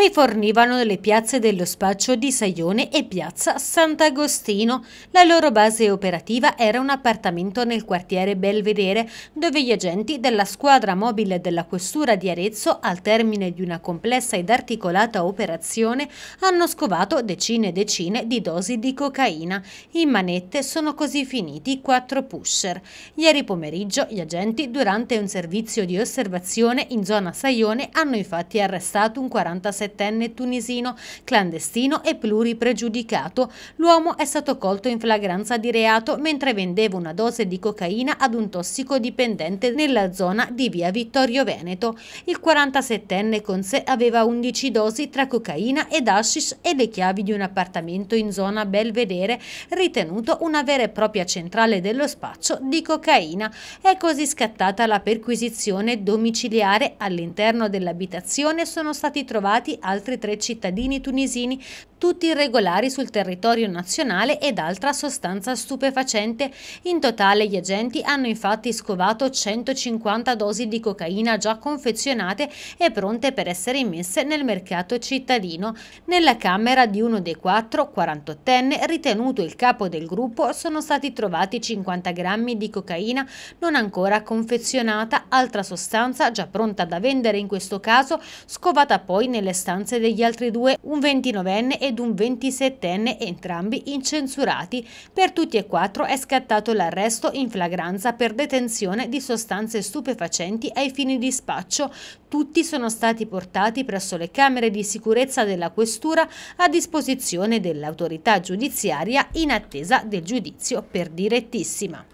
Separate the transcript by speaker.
Speaker 1: rifornivano le piazze dello spaccio di Saione e piazza Sant'Agostino. La loro base operativa era un appartamento nel quartiere Belvedere, dove gli agenti della squadra mobile della questura di Arezzo, al termine di una complessa ed articolata operazione, hanno scovato decine e decine di dosi di cocaina. In manette sono così finiti quattro pusher. Ieri pomeriggio gli agenti, durante un servizio di osservazione in zona Saione, hanno infatti arrestato un 47 diciassettenne tunisino, clandestino e pluripregiudicato. L'uomo è stato colto in flagranza di reato mentre vendeva una dose di cocaina ad un tossicodipendente nella zona di via Vittorio Veneto. Il 47enne con sé aveva 11 dosi tra cocaina ed hashish e le chiavi di un appartamento in zona Belvedere, ritenuto una vera e propria centrale dello spaccio di cocaina. È così scattata la perquisizione domiciliare. All'interno dell'abitazione sono stati trovati altri tre cittadini tunisini tutti irregolari sul territorio nazionale ed altra sostanza stupefacente. In totale gli agenti hanno infatti scovato 150 dosi di cocaina già confezionate e pronte per essere immesse nel mercato cittadino. Nella camera di uno dei quattro, 48enne, ritenuto il capo del gruppo, sono stati trovati 50 grammi di cocaina non ancora confezionata, altra sostanza già pronta da vendere in questo caso, scovata poi nelle stanze degli altri due, un 29enne e ed un 27enne, entrambi incensurati. Per tutti e quattro è scattato l'arresto in flagranza per detenzione di sostanze stupefacenti ai fini di spaccio. Tutti sono stati portati presso le camere di sicurezza della questura a disposizione dell'autorità giudiziaria in attesa del giudizio per direttissima.